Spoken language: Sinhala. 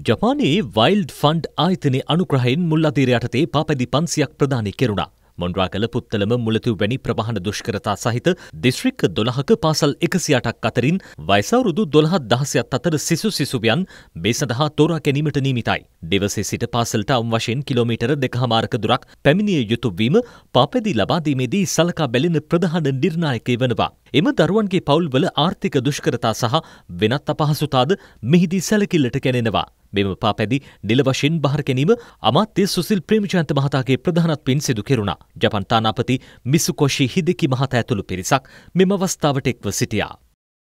ජපානයේ වයිල්ඩ් ෆන්ඩ් ආයතනය අනුක්‍රහයෙන් මුල් අදීර යටතේ පාපැදි පන්සියක් ප්‍රධානය කෙරුණා. මොන්ඩ්‍රා කළ පුත්තලම මුලතු වැනි ප්‍රවාහන දුෂ්කරතා සහිත දිස්ත්‍රික්ක දොළහක පාසල් එකසි අටක් අතරින් වයිසවුරුදු දොළහත් දහසයක් අතර සිසු සිසුවියන් මේ සඳහා තෝරා ගැනීමට නීමිතයි. දෙවසේ සිට පාසල්ට අම් වශයෙන් කිලෝමීටර දෙකහමාරක දුරක් පැමිණිය යුතුවීම පාපැදි ලබාදීමේදී සලකා බැලෙන ප්‍රධාන නිර්ණායකය වනවා. එම දරුවන්ගේ පවුල්වල ආර්ථික දුෂ්කරතා සහ වෙනත් අපහසුතාද මෙහිදී සැලකිල්ලට කැනෙනවා. මෙම පාපැදි නිල වශයෙන් බහර ගැනීම අමාත්‍ය සුසිල් ප්‍රේමජයන්ත මහතාගේ ප්‍රධානත්වයෙන් සිදු කෙරුණා. ජපන් තානාපති මිසුකොෂි හිදෙකි මහතා ඇතුළු පිරිසක් මෙම අවස්ථාවට එක්ව සිටියා.